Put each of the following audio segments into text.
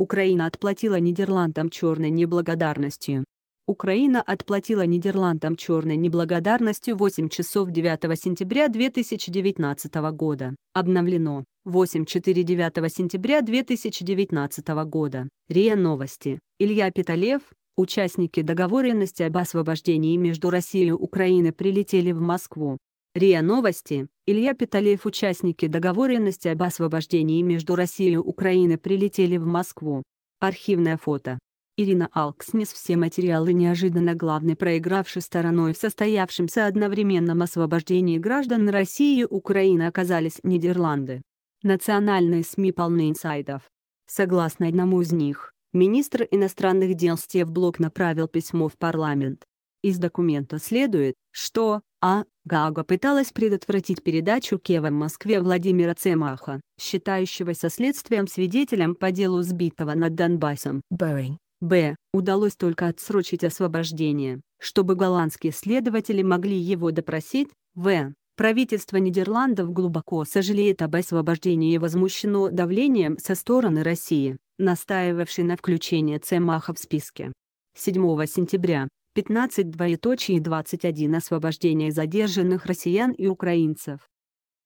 Украина отплатила Нидерландам черной неблагодарностью. Украина отплатила Нидерландам черной неблагодарностью 8 часов 9 сентября 2019 года. Обновлено. 8-4-9 сентября 2019 года. РИА Новости. Илья Питалев, участники договоренности об освобождении между Россией и Украиной прилетели в Москву. РИА Новости, Илья Питалеев участники договоренности об освобождении между Россией и Украиной прилетели в Москву. Архивное фото. Ирина Алкснес все материалы неожиданно главной проигравшей стороной в состоявшемся одновременном освобождении граждан России и Украины оказались Нидерланды. Национальные СМИ полны инсайдов. Согласно одному из них, министр иностранных дел Стев Блок направил письмо в парламент. Из документа следует, что, а. Гага пыталась предотвратить передачу Кева в Москве Владимира Цемаха, считающегося следствием свидетелем по делу сбитого над Донбассом. Boeing. Б. Удалось только отсрочить освобождение, чтобы голландские следователи могли его допросить. В. Правительство Нидерландов глубоко сожалеет об освобождении и возмущено давлением со стороны России, настаивавшей на включение Цемаха в списке. 7 сентября 15 двоеточие 21 освобождение задержанных россиян и украинцев.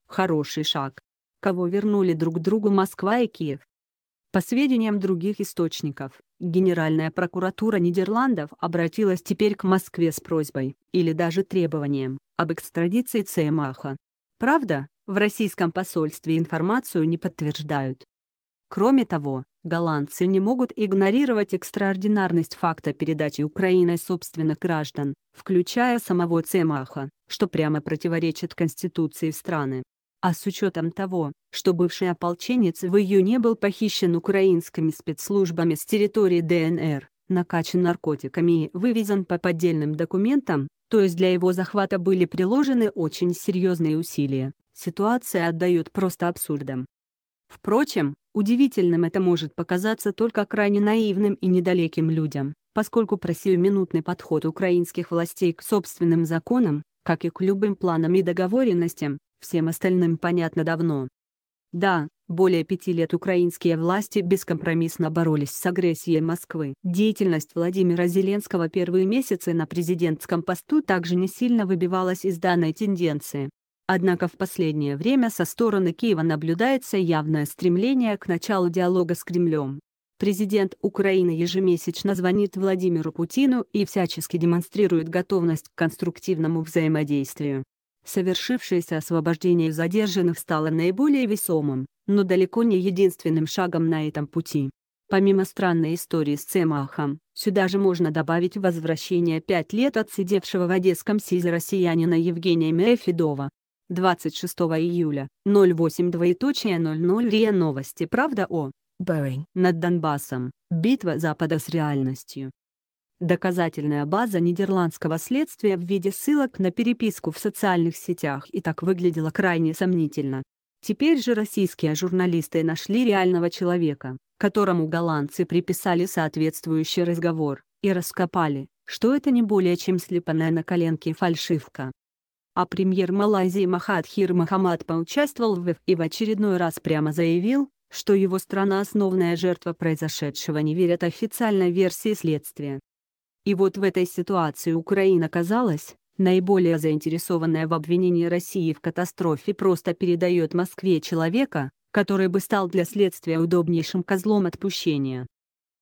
Хороший шаг. Кого вернули друг другу Москва и Киев? По сведениям других источников, Генеральная прокуратура Нидерландов обратилась теперь к Москве с просьбой, или даже требованием, об экстрадиции Цемаха. Правда, в российском посольстве информацию не подтверждают. Кроме того, Голландцы не могут игнорировать экстраординарность факта передачи Украиной собственных граждан, включая самого Цемаха, что прямо противоречит Конституции страны. А с учетом того, что бывший ополченец в июне был похищен украинскими спецслужбами с территории ДНР, накачан наркотиками и вывезен по поддельным документам, то есть для его захвата были приложены очень серьезные усилия, ситуация отдает просто абсурдам. Впрочем, Удивительным это может показаться только крайне наивным и недалеким людям, поскольку про сиюминутный подход украинских властей к собственным законам, как и к любым планам и договоренностям, всем остальным понятно давно. Да, более пяти лет украинские власти бескомпромиссно боролись с агрессией Москвы. Деятельность Владимира Зеленского первые месяцы на президентском посту также не сильно выбивалась из данной тенденции. Однако в последнее время со стороны Киева наблюдается явное стремление к началу диалога с Кремлем. Президент Украины ежемесячно звонит Владимиру Путину и всячески демонстрирует готовность к конструктивному взаимодействию. Совершившееся освобождение задержанных стало наиболее весомым, но далеко не единственным шагом на этом пути. Помимо странной истории с Цемахом, сюда же можно добавить возвращение пять лет отсидевшего в одесском СИЗе россиянина Евгения Мефедова. 26 июля, 08 двоеточие РИА Новости Правда о Boeing над Донбассом, битва Запада с реальностью. Доказательная база нидерландского следствия в виде ссылок на переписку в социальных сетях и так выглядела крайне сомнительно. Теперь же российские журналисты нашли реального человека, которому голландцы приписали соответствующий разговор, и раскопали, что это не более чем слепанная на коленке фальшивка а премьер Малайзии Махатхир Махамад поучаствовал в ВЭФ и в очередной раз прямо заявил, что его страна основная жертва произошедшего не верят официальной версии следствия. И вот в этой ситуации Украина казалась, наиболее заинтересованная в обвинении России в катастрофе просто передает Москве человека, который бы стал для следствия удобнейшим козлом отпущения.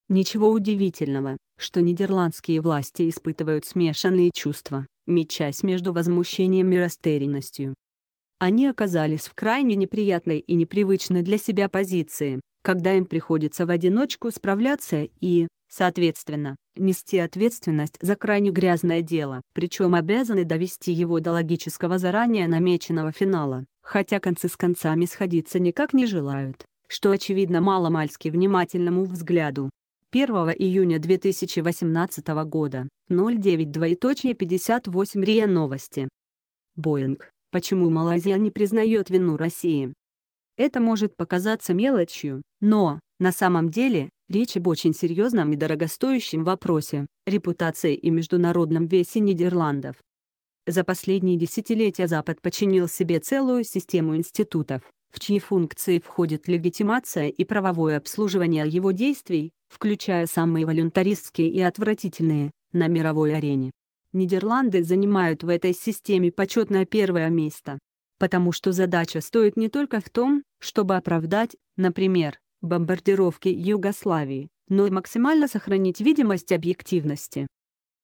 Ничего удивительного, что нидерландские власти испытывают смешанные чувства, мечась между возмущением и растерянностью. Они оказались в крайне неприятной и непривычной для себя позиции, когда им приходится в одиночку справляться и, соответственно, нести ответственность за крайне грязное дело, причем обязаны довести его до логического заранее намеченного финала, хотя концы с концами сходиться никак не желают, что очевидно маломальски внимательному взгляду. 1 июня 2018 года, 09.58 РИА Новости. Боинг. Почему Малайзия не признает вину России? Это может показаться мелочью, но, на самом деле, речь об очень серьезном и дорогостоящем вопросе – репутации и международном весе Нидерландов. За последние десятилетия Запад починил себе целую систему институтов, в чьи функции входит легитимация и правовое обслуживание его действий, включая самые волюнтаристские и отвратительные, на мировой арене. Нидерланды занимают в этой системе почетное первое место. Потому что задача стоит не только в том, чтобы оправдать, например, бомбардировки Югославии, но и максимально сохранить видимость объективности.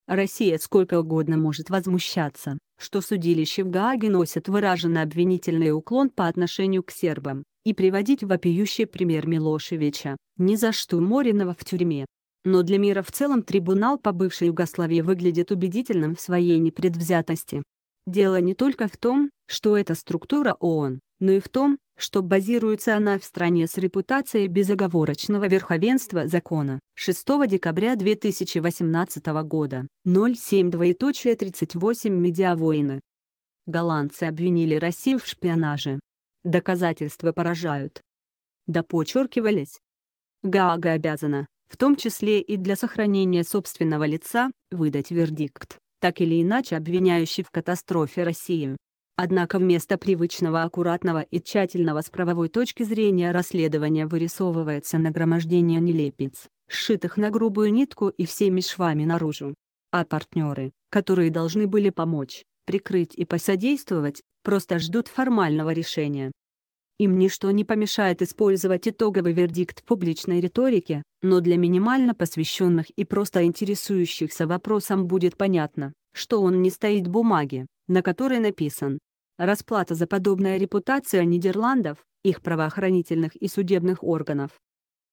Россия сколько угодно может возмущаться, что судилище в Гааге носит выраженный обвинительный уклон по отношению к сербам, и приводить вопиющий пример Милошевича, ни за что Моринова в тюрьме. Но для мира в целом трибунал по бывшей Югославии выглядит убедительным в своей непредвзятости. Дело не только в том, что это структура ООН, но и в том, что базируется она в стране с репутацией безоговорочного верховенства закона. 6 декабря 2018 года, 07 медиавоины. Голландцы обвинили Россию в шпионаже. Доказательства поражают. Да подчеркивались. Гаага обязана, в том числе и для сохранения собственного лица, выдать вердикт, так или иначе обвиняющий в катастрофе Россию. Однако вместо привычного аккуратного и тщательного с правовой точки зрения расследования вырисовывается нагромождение нелепиц, сшитых на грубую нитку и всеми швами наружу. А партнеры, которые должны были помочь, прикрыть и посодействовать, просто ждут формального решения. Им ничто не помешает использовать итоговый вердикт публичной риторики, но для минимально посвященных и просто интересующихся вопросам будет понятно, что он не стоит бумаги, на которой написан «Расплата за подобная репутация Нидерландов, их правоохранительных и судебных органов».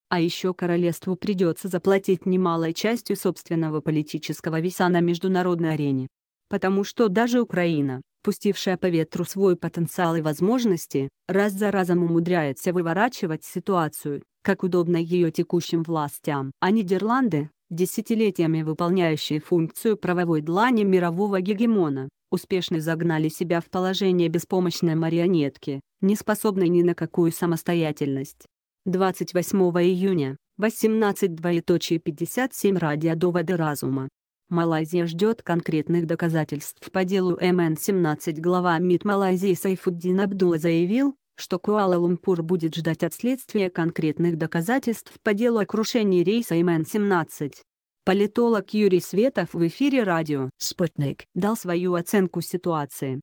А еще королевству придется заплатить немалой частью собственного политического веса на международной арене. Потому что даже Украина, пустившая по ветру свой потенциал и возможности, раз за разом умудряется выворачивать ситуацию, как удобно ее текущим властям, а Нидерланды, десятилетиями выполняющие функцию правовой длани мирового гегемона, успешно загнали себя в положение беспомощной марионетки, не способной ни на какую самостоятельность. 28 июня, 18.57 ради доводы разума. Малайзия ждет конкретных доказательств по делу МН-17 глава МИД Малайзии Сайфуддин Абдулла заявил, что Куала-Лумпур будет ждать от следствия конкретных доказательств по делу о крушении рейса МН-17. Политолог Юрий Светов в эфире радио «Спутник» дал свою оценку ситуации.